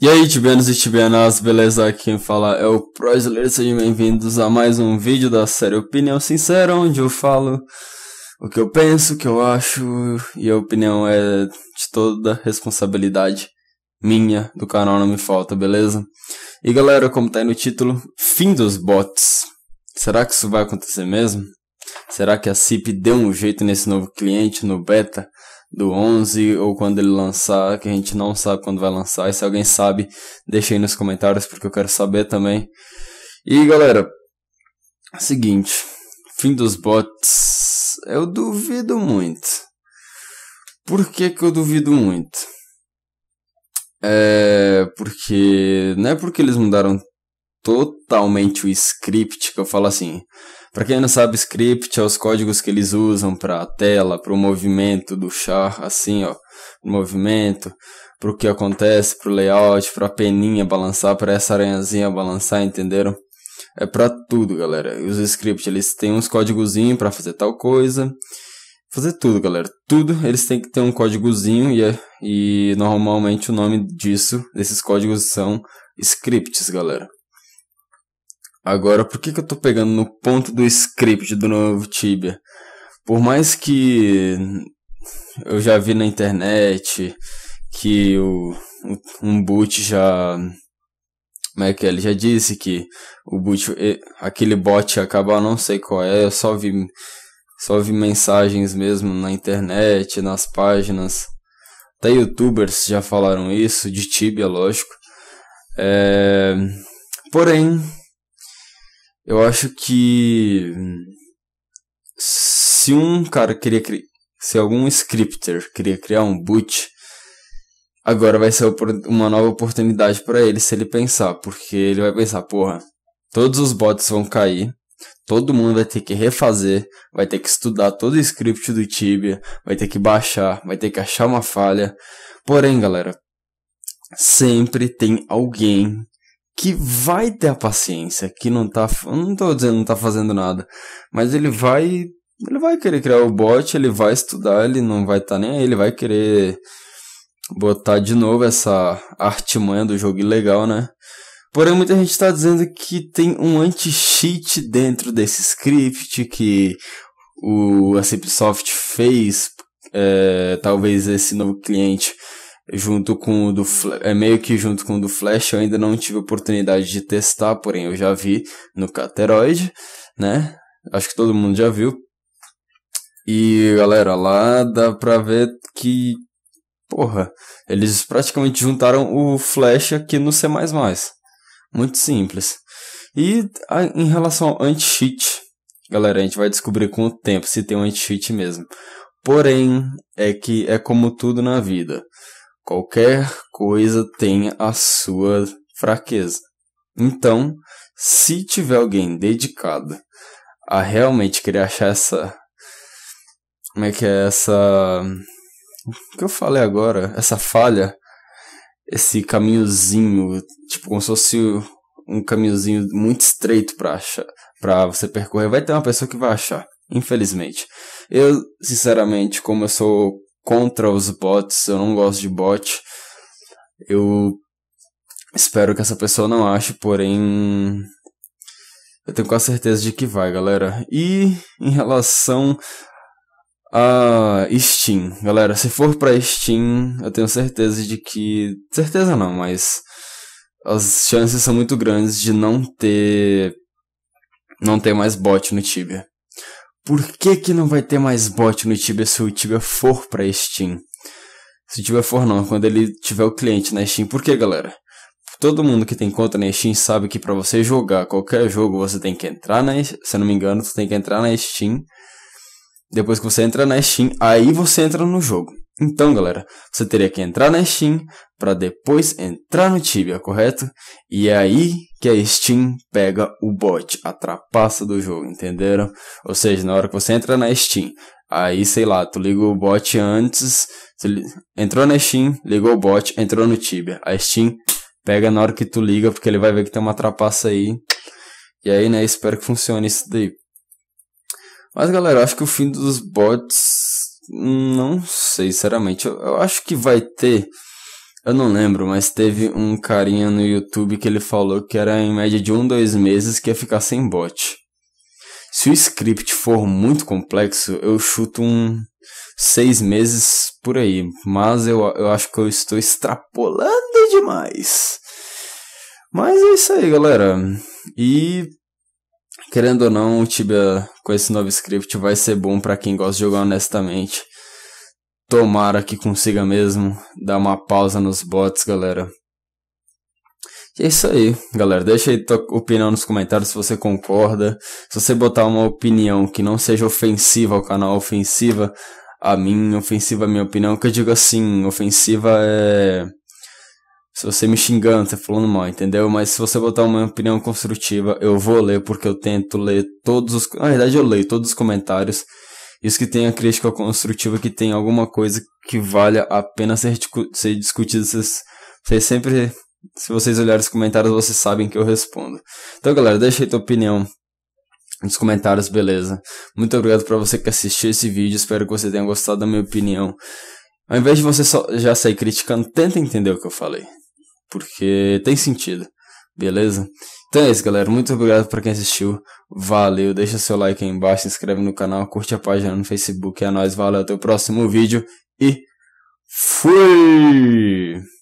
E aí, tibianos e tibianas, beleza? Aqui quem fala é o Prozler, sejam bem-vindos a mais um vídeo da série Opinião Sincera, onde eu falo o que eu penso, o que eu acho, e a opinião é de toda responsabilidade minha do canal, não me falta, beleza? E galera, como tá aí no título, fim dos bots. Será que isso vai acontecer mesmo? Será que a CIP deu um jeito nesse novo cliente, no beta? do 11 ou quando ele lançar, que a gente não sabe quando vai lançar. E se alguém sabe, deixa aí nos comentários porque eu quero saber também. E galera, seguinte, fim dos bots, eu duvido muito. Por que que eu duvido muito? É porque não é porque eles mudaram totalmente o script, que eu falo assim. Para quem não sabe, script é os códigos que eles usam para a tela, para o movimento do char, assim, ó, movimento, para o que acontece, para o layout, para a peninha balançar, para essa aranhazinha balançar, entenderam? É para tudo, galera. E os scripts, eles têm uns códigozinho para fazer tal coisa, fazer tudo, galera. Tudo, eles têm que ter um códigozinho e, é, e normalmente o nome disso, desses códigos são scripts, galera. Agora, por que, que eu tô pegando no ponto do script do novo Tibia? Por mais que eu já vi na internet que o, um boot já. Como é que é? Ele já disse que o boot. Aquele bot ia acabar, não sei qual é, eu só vi, só vi mensagens mesmo na internet, nas páginas. Até youtubers já falaram isso, de Tibia, lógico. É, porém, eu acho que se um cara queria criar, se algum scripter queria criar um boot, agora vai ser uma nova oportunidade para ele se ele pensar, porque ele vai pensar, porra, todos os bots vão cair, todo mundo vai ter que refazer, vai ter que estudar todo o script do Tibia, vai ter que baixar, vai ter que achar uma falha. Porém, galera, sempre tem alguém que vai ter a paciência, que não tá, não tô dizendo não tá fazendo nada, mas ele vai, ele vai querer criar o bot, ele vai estudar, ele não vai estar tá nem aí, ele vai querer botar de novo essa artimanha do jogo ilegal, né? Porém, muita gente está dizendo que tem um anti-cheat dentro desse script que o a Cipsoft fez, é, talvez esse novo cliente junto com o do é meio que junto com o do Flash, eu ainda não tive oportunidade de testar, porém eu já vi no Cateroid, né? Acho que todo mundo já viu. E galera, lá dá pra ver que porra, eles praticamente juntaram o Flash aqui no C++. Muito simples. E a, em relação ao anti-cheat, galera, a gente vai descobrir com o tempo se tem um anti-cheat mesmo. Porém, é que é como tudo na vida Qualquer coisa tem a sua fraqueza. Então, se tiver alguém dedicado a realmente querer achar essa. Como é que é essa. O que eu falei agora? Essa falha, esse caminhozinho, tipo, como se fosse um caminhozinho muito estreito pra, achar, pra você percorrer. Vai ter uma pessoa que vai achar, infelizmente. Eu, sinceramente, como eu sou contra os bots, eu não gosto de bot. Eu espero que essa pessoa não ache, porém eu tenho quase certeza de que vai, galera. E em relação a Steam, galera, se for para Steam, eu tenho certeza de que, certeza não, mas as chances são muito grandes de não ter não ter mais bot no Tibia. Por que, que não vai ter mais bot no Tibia se o Tibia for pra Steam? Se o Tibia for não, quando ele tiver o cliente na Steam. Por que, galera? Todo mundo que tem conta na Steam sabe que para você jogar qualquer jogo, você tem que entrar na... Se não me engano, você tem que entrar na Steam. Depois que você entra na Steam, aí você entra no jogo. Então, galera, você teria que entrar na Steam para depois entrar no Tibia, correto? E é aí que a Steam pega o bot, a trapaça do jogo, entenderam? Ou seja, na hora que você entra na Steam, aí sei lá, tu liga o bot antes, entrou na Steam, ligou o bot, entrou no Tibia. A Steam pega na hora que tu liga, porque ele vai ver que tem uma trapaça aí. E aí, né, espero que funcione isso daí. Mas galera, acho que o fim dos bots não sei, sinceramente. Eu, eu, acho que vai ter. Eu não lembro, mas teve um carinha no YouTube que ele falou que era em média de um, dois meses que ia ficar sem bot. Se o script for muito complexo, eu chuto um seis meses por aí. Mas eu, eu acho que eu estou extrapolando demais. Mas é isso aí, galera. E querendo ou não, o Tibia com esse novo script vai ser bom para quem gosta de jogar honestamente. Tomara que consiga mesmo dar uma pausa nos bots, galera. E é isso aí, galera. Deixa aí tua opinião nos comentários se você concorda. Se você botar uma opinião que não seja ofensiva ao canal, ofensiva a mim, ofensiva a minha opinião, que eu digo assim, ofensiva é se você me xingando, você falando mal, entendeu? Mas se você botar uma opinião construtiva, eu vou ler, porque eu tento ler todos os. Na verdade, eu leio todos os comentários. Isso que tem a crítica construtiva, que tem alguma coisa que valha a pena ser, ser discutida. Vocês, vocês sempre. Se vocês olharem os comentários, vocês sabem que eu respondo. Então, galera, deixa aí tua opinião nos comentários, beleza? Muito obrigado para você que assistiu esse vídeo. Espero que você tenha gostado da minha opinião. Ao invés de você só já sair criticando, tenta entender o que eu falei porque tem sentido, beleza? Então é isso, galera. Muito obrigado para quem assistiu. Valeu, deixa seu like aí embaixo, se inscreve no canal, curte a página no Facebook. É nóis, valeu, até o próximo vídeo e fui!